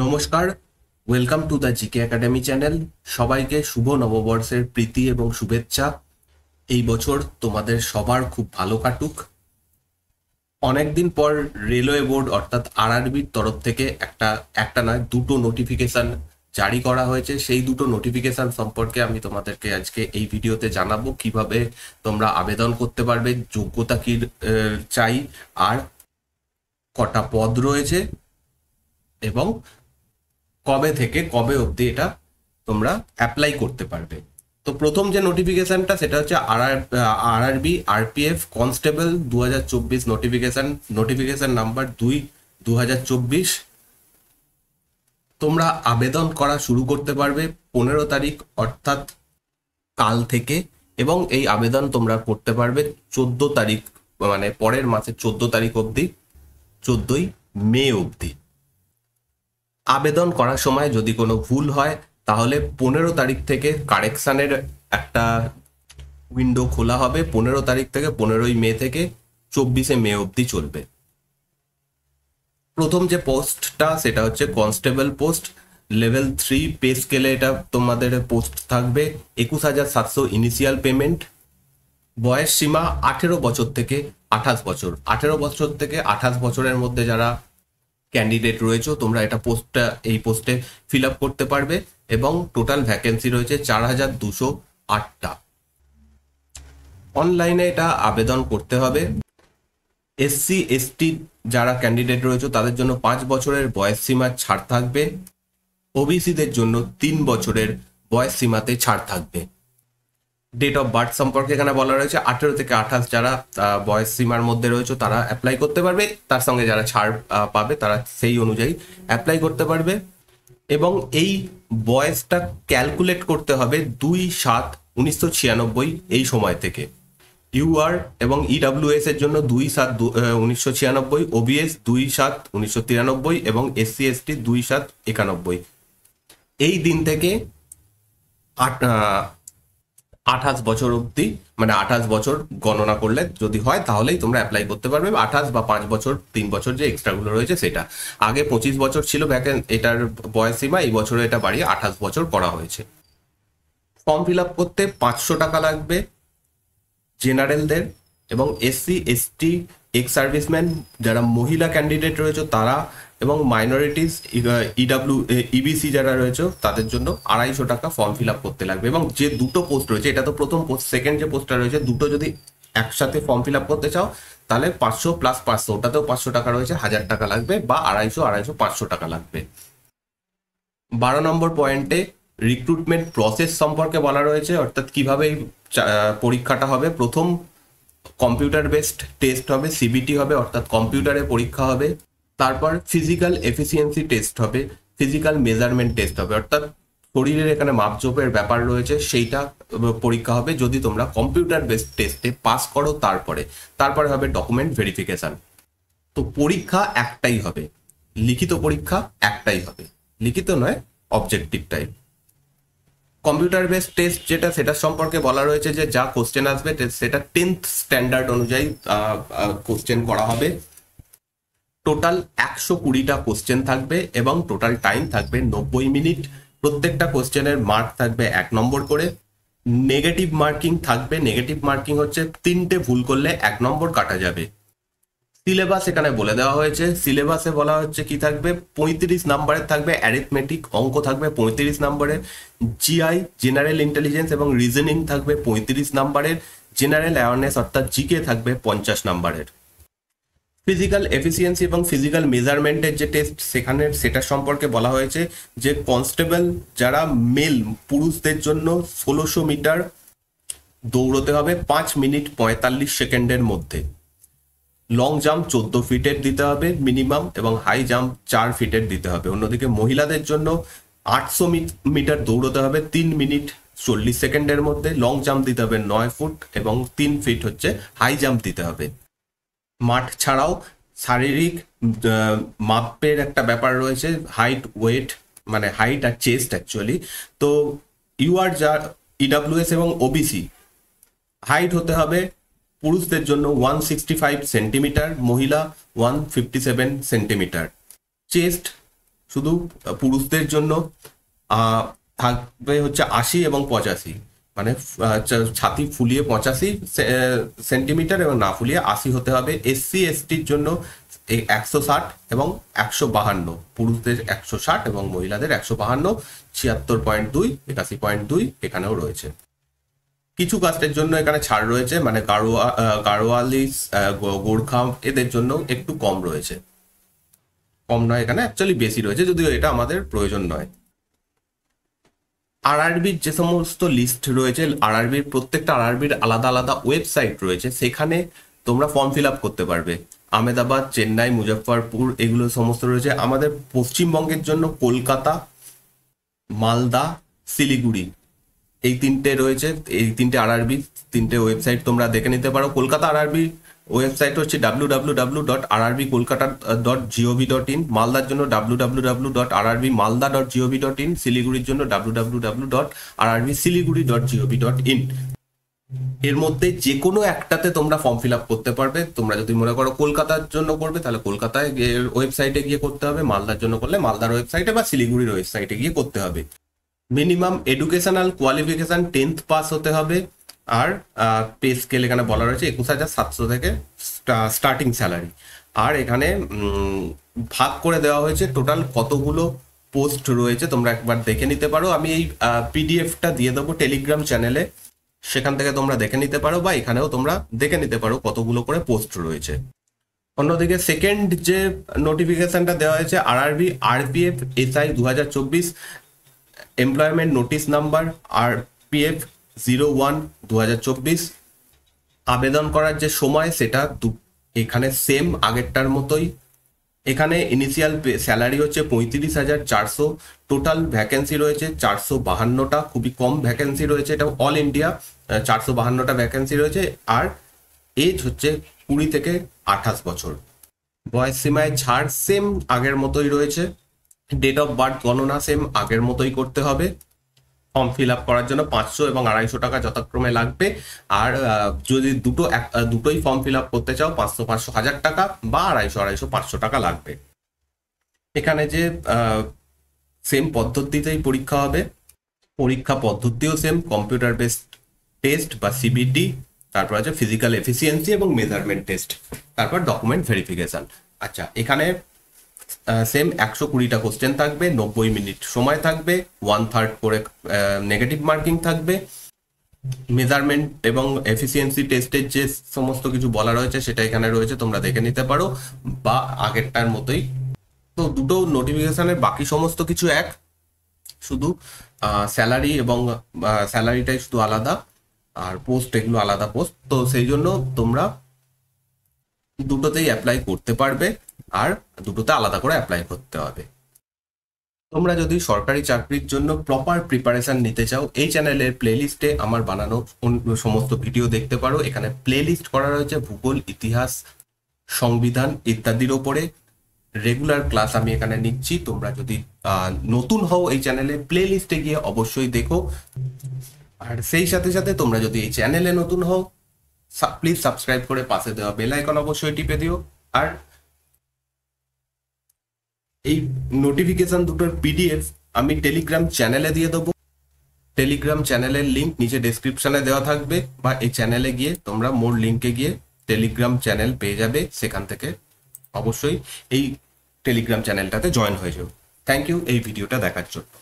নমস্কার welcome to the GK academy channel সবাইকে শুভ নববর্ষের প্রীতি এবং শুভেচ্ছা এই বছর তোমাদের সবার খুব ভালো কাটুক অনেকদিন পর রেলওয়ে বোর্ড অর্থাৎ আরআরবির তরফ থেকে একটা একটা নয় দুটো নোটিফিকেশন জারি করা হয়েছে সেই দুটো নোটিফিকেশন সম্পর্কে আমি তোমাদেরকে আজকে এই ভিডিওতে জানাবো কিভাবে তোমরা আবেদন করতে পারবে যোগ্যতা কি চাই আর কটা পদ রয়েছে এবং কবে থেকে কবে অবধি এটা তোমরা অ্যাপ্লাই করতে পারবে তো প্রথম যে নোটিফিকেশনটা সেটা হচ্ছে আর আর আরবি আরপিএফ কনস্টেবল দু হাজার চব্বিশ নোটিফিকেশন নোটিফিকেশন নাম্বার দুই দু হাজার চব্বিশ তোমরা আবেদন করা শুরু করতে পারবে পনেরো তারিখ অর্থাৎ কাল থেকে এবং এই আবেদন তোমরা করতে পারবে চোদ্দ তারিখ মানে পরের মাসের চোদ্দ তারিখ অবধি চোদ্দই মে অবধি আবেদন করার সময় যদি কোনো ভুল হয় তাহলে পনেরো তারিখ থেকে কারেকশানের একটা উইন্ডো খোলা হবে পনেরো তারিখ থেকে পনেরোই মে থেকে চব্বিশে মে অবধি চলবে প্রথম যে পোস্টটা সেটা হচ্ছে constable post level three pay স্কেলে এটা তোমাদের পোস্ট থাকবে একুশ হাজার সাতশো ইনিশিয়াল পেমেন্ট বয়স সীমা আঠেরো বছর থেকে আঠাশ বছর আঠেরো বছর থেকে আঠাশ বছরের মধ্যে যারা ক্যান্ডিডেট রয়েছে তোমরা এটা পোস্টটা এই পোস্টে ফিল আপ করতে পারবে এবং টোটাল ভ্যাকেন্সি রয়েছে চার হাজার দুশো আটটা অনলাইনে এটা আবেদন করতে হবে এসসি এসটি যারা ক্যান্ডিডেট রয়েছে তাদের জন্য পাঁচ বছরের বয়স সীমা ছাড় থাকবে ওবিসিদের জন্য তিন বছরের বয়স সীমাতে ছাড় থাকবে ডেট অফ বার্থ সম্পর্কে এখানে বলা রয়েছে আঠেরো থেকে আঠাশ যারা বয়স সীমার মধ্যে রয়েছে তারা অ্যাপ্লাই করতে পারবে তার সঙ্গে যারা ছাড় পাবে তারা সেই অনুযায়ী অ্যাপ্লাই করতে পারবে এবং এই বয়সটা ক্যালকুলেট করতে হবে দুই সাত উনিশশো ছিয়ানব্বই এই সময় থেকে ইউআর এবং ইডাব্লিউএস e এর জন্য দুই সাত উনিশশো ছিয়ানব্বই ওবিএস দুই সাত উনিশশো তিরানব্বই এবং এসসি এসটি দুই সাত একানব্বই এই দিন থেকে আট আঠাশ বছর অবধি মানে আঠাশ বছর গণনা করলে যদি হয় তাহলেই তোমরা অ্যাপ্লাই করতে পারবে আঠাশ বা পাঁচ বছর তিন বছর যে এক্সট্রাগুলো রয়েছে সেটা আগে পঁচিশ বছর ছিল ব্যাকেন এটার বয়স সীমা এই বছরে এটা বাড়িয়ে আঠাশ বছর করা হয়েছে ফর্ম ফিল আপ করতে পাঁচশো টাকা লাগবে জেনারেলদের এবং এসসি এসটি এক্স সার্ভিসম্যান যারা মহিলা ক্যান্ডিডেট রয়েছে তারা এবং মাইনরিটিস ইডাব্লিউ ইবিসি যারা রয়েছে তাদের জন্য আড়াইশো টাকা ফর্ম ফিল আপ করতে লাগবে এবং যে দুটো পোস্ট রয়েছে এটা তো প্রথম পোস্ট সেকেন্ড যে পোস্টটা রয়েছে দুটো যদি একসাথে ফর্ম ফিল আপ করতে চাও তাহলে পাঁচশো প্লাস পাঁচশো ওটাতেও পাঁচশো টাকা রয়েছে হাজার টাকা লাগবে বা আড়াইশো আড়াইশো পাঁচশো টাকা লাগবে বারো নম্বর পয়েন্টে রিক্রুটমেন্ট প্রসেস সম্পর্কে বলা রয়েছে অর্থাৎ কিভাবে এই পরীক্ষাটা হবে প্রথম কম্পিউটার বেসড টেস্ট হবে সিবিটি হবে অর্থাৎ কম্পিউটারে পরীক্ষা হবে তারপর ফিজিক্যাল এফিসিয়েন্সি টেস্ট হবে ফিজিক্যাল মেজারমেন্ট টেস্ট হবে অর্থাৎ শরীরের এখানে মাপজোপের ব্যাপার রয়েছে সেইটা পরীক্ষা হবে যদি তোমরা কম্পিউটার বেস টেস্টে পাস করো তারপরে তারপরে হবে ডকুমেন্ট ভেরিফিকেশান তো পরীক্ষা একটাই হবে লিখিত পরীক্ষা একটাই হবে লিখিত নয় objective type computer base test যেটা সেটা সম্পর্কে বলা রয়েছে যে যা কোশ্চেন আসবে সেটা টেন্থ স্ট্যান্ডার্ড অনুযায়ী কোশ্চেন করা হবে টোটাল একশো কুড়িটা কোশ্চেন থাকবে এবং টোটাল টাইম থাকবে নব্বই মিনিট প্রত্যেকটা কোশ্চেনের মার্ক থাকবে এক নম্বর করে নেগেটিভ মার্কিং থাকবে নেগেটিভ মার্কিং হচ্ছে তিনটে ভুল করলে এক নম্বর কাটা যাবে সিলেবাস এখানে বলে দেওয়া হয়েছে সিলেবাসে বলা হচ্ছে কি থাকবে পঁয়ত্রিশ নাম্বারের থাকবে অ্যারিথমেটিক অঙ্ক থাকবে পঁয়ত্রিশ নাম্বারের জিআই জেনারেল ইন্টেলিজেন্স এবং রিজনিং থাকবে পঁয়ত্রিশ নাম্বারের জেনারেল অ্যাওয়ারনেস অর্থাৎ জিকে থাকবে পঞ্চাশ নাম্বারের ফিজিক্যাল এফিসিয়েন্সি এবং ফিজিক্যাল মেজারমেন্টের যে টেস্ট সেখানে সেটা সম্পর্কে বলা হয়েছে যে কনস্টেবল যারা মেল পুরুষদের জন্য ষোলোশো মিটার দৌড়তে হবে পাঁচ মিনিট পঁয়তাল্লিশ সেকেন্ডের মধ্যে লং জাম্প চোদ্দ ফিটের দিতে হবে মিনিমাম এবং হাই জাম্প চার ফিটের দিতে হবে অন্যদিকে মহিলাদের জন্য আটশো মিটার দৌড়তে হবে তিন মিনিট চল্লিশ সেকেন্ডের মধ্যে লং জাম্প দিতে হবে নয় ফুট এবং তিন ফিট হচ্ছে হাই জাম্প দিতে হবে মাঠ ছাড়াও শারীরিক মাপের একটা ব্যাপার রয়েছে হাইট ওয়েট মানে হাইট আর চেস্ট অ্যাকচুয়ালি তো ইউ আর যা ইডাব্লিউএস e এবং ওবিসি হাইট হতে হবে পুরুষদের জন্য ওয়ান সিক্সটি ফাইভ সেন্টিমিটার মহিলা one fifty seven centimetre chest শুধু পুরুষদের জন্য থাকবে হচ্ছে আশি এবং পঁচাশি মানে ছাতি ফুলিয়ে পঁচাশি সেন্টিমিটার এবং না ফুলিয়ে আশি হতে হবে এসসি এসটির জন্য একশো ষাট এবং একশো বাহান্ন পুরুষদের একশো ষাট এবং মহিলাদের একশো বাহান্ন ছিয়াত্তর পয়েন্ট দুই একাশি পয়েন্ট দুই এখানেও রয়েছে কিছু কাস্টের জন্য এখানে ছাড় রয়েছে মানে গারোয়া গারোয়ালিস গোরখাম এদের জন্য একটু কম রয়েছে কম নয় এখানে অ্যাকচুয়ালি বেশি রয়েছে যদিও এটা আমাদের প্রয়োজন নয় আরআরবির যে সমস্ত লিস্ট রয়েছে আরআরবির প্রত্যেকটা আরআরবির আলাদা আলাদা ওয়েবসাইট রয়েছে সেখানে তোমরা ফর্ম ফিল আপ করতে পারবে আহমেদাবাদ চেন্নাই মুজফ্ফরপুর এগুলো সমস্ত রয়েছে আমাদের পশ্চিমবঙ্গের জন্য কলকাতা মালদা শিলিগুড়ি এই তিনটে রয়েছে এই তিনটে আরআরবি তিনটে ওয়েবসাইট তোমরা দেখে নিতে পারো কলকাতা আরআরবি ওয়েবসাইট হচ্ছে W W W dot R RB Kolkata dot gov dot in মালদার জন্য W W W dot RB Malda dot gov dot in শিলিগুড়ির জন্য W W W dot R RB Siliguri dot gov dot in এর মধ্যে যে কোনো একটাতে তোমরা ফর্ম ফিল আপ করতে পারবে তোমরা যদি মনে করো কলকাতার জন্য করবে তাহলে কলকাতায় ওয়েবসাইটে গিয়ে করতে হবে মালদার জন্য করলে মালদার ওয়েবসাইটে বা শিলিগুড়ির ওয়েবসাইটে গিয়ে করতে হবে minimum educational qualification tenth pass হতে হবে আর পে স্কেল এখানে বলা রয়েছে একুশ হাজার সাতশো থেকে স্টার্টিং স্যালারি আর এখানে ভাগ করে দেওয়া হয়েছে টোটাল কতগুলো পোস্ট রয়েছে তোমরা একবার দেখে নিতে পারো আমি এই পিডিএফটা দিয়ে দেবো টেলিগ্রাম চ্যানেলে সেখান থেকে তোমরা দেখে নিতে পারো বা এখানেও তোমরা দেখে নিতে পারো কতগুলো করে পোস্ট রয়েছে অন্যদিকে সেকেন্ড যে নোটিফিকেশনটা দেওয়া হয়েছে আর আরবি এস আই দু হাজার চব্বিশ employment notice number R P F zero one দু আবেদন করার যে সময় সেটা এখানে সেম আগেরটার মতোই এখানে ইনিশিয়াল স্যালারি হচ্ছে পঁয়ত্রিশ হাজার চারশো টোটাল ভ্যাকেন্সি রয়েছে চারশো বাহান্নটা খুবই কম ভ্যাকেন্সি রয়েছে এটা অল ইন্ডিয়া চারশো বাহান্নটা ভ্যাকেন্সি রয়েছে আর এজ হচ্ছে কুড়ি থেকে আঠাশ বছর বয়স সীমায় ছাড় সেম আগের মতোই রয়েছে ডেট অফ বার্থ গণনা সেম আগের মতোই করতে হবে ফর্ম ফিল আপ করার জন্য পাঁচশো এবং আড়াইশো টাকা যথাক্রমে লাগবে আর যদি দুটো এক দুটোই ফর্ম ফিল আপ করতে চাও পাঁচশো পাঁচশো হাজার টাকা বা আড়াইশো আড়াইশো পাঁচশো টাকা লাগবে এখানে যে সেম পদ্ধতিতেই পরীক্ষা হবে পরীক্ষা পদ্ধতিও সেম কম্পিউটার বেসড টেস্ট বা সিবিটি তারপর আছে ফিজিক্যাল এফিসিয়েন্সি এবং মেজারমেন্ট টেস্ট তারপর ডকুমেন্ট ভেরিফিকেশন আচ্ছা এখানে সেম একশো কুড়িটা কোশ্চেন থাকবে নব্বই মিনিট সময় থাকবে ওয়ান থার্ড করে নেগেটিভ মার্কিং থাকবে মেজারমেন্ট এবং এফিসিয়েন্সি টেস্টের যে সমস্ত কিছু বলা রয়েছে সেটা এখানে রয়েছে তোমরা দেখে নিতে পারো বা আগেরটার মতোই তো দুটো নোটিফিকেশনের বাকি সমস্ত কিছু এক শুধু স্যালারি এবং স্যালারিটাই শুধু আলাদা আর পোস্ট এগুলো আলাদা পোস্ট তো সেই জন্য তোমরা দুটোতেই অ্যাপ্লাই করতে পারবে আর দুটোতে আলাদা করে অ্যাপ্লাই করতে হবে তোমরা যদি সরকারি চাকরির জন্য প্রপার প্রিপারেশন নিতে চাও এই চ্যানেলের প্লেলিস্টে আমার বানানো সমস্ত ভিডিও দেখতে পারো এখানে প্লেলিস্ট করা রয়েছে ভূগোল ইতিহাস সংবিধান ইত্যাদির ওপরে রেগুলার ক্লাস আমি এখানে নিচ্ছি তোমরা যদি নতুন হও এই চ্যানেলে প্লে লিস্টে গিয়ে অবশ্যই দেখো আর সেই সাথে সাথে তোমরা যদি এই চ্যানেলে নতুন হও প্লিজ সাবস্ক্রাইব করে পাশে দেওয়া বেল আইকন অবশ্যই টিপে দিও আর এই নোটিফিকেশন দুটোর পিডিএফ আমি টেলিগ্রাম চ্যানেলে দিয়ে দেবো টেলিগ্রাম চ্যানেলের লিঙ্ক নিচে ডেসক্রিপশনে দেওয়া থাকবে বা এই চ্যানেলে গিয়ে তোমরা মোর লিঙ্কে গিয়ে টেলিগ্রাম চ্যানেল পেয়ে যাবে সেখান থেকে অবশ্যই এই টেলিগ্রাম চ্যানেলটাতে জয়েন হয়ে যাবে থ্যাংক ইউ এই ভিডিওটা দেখার জন্য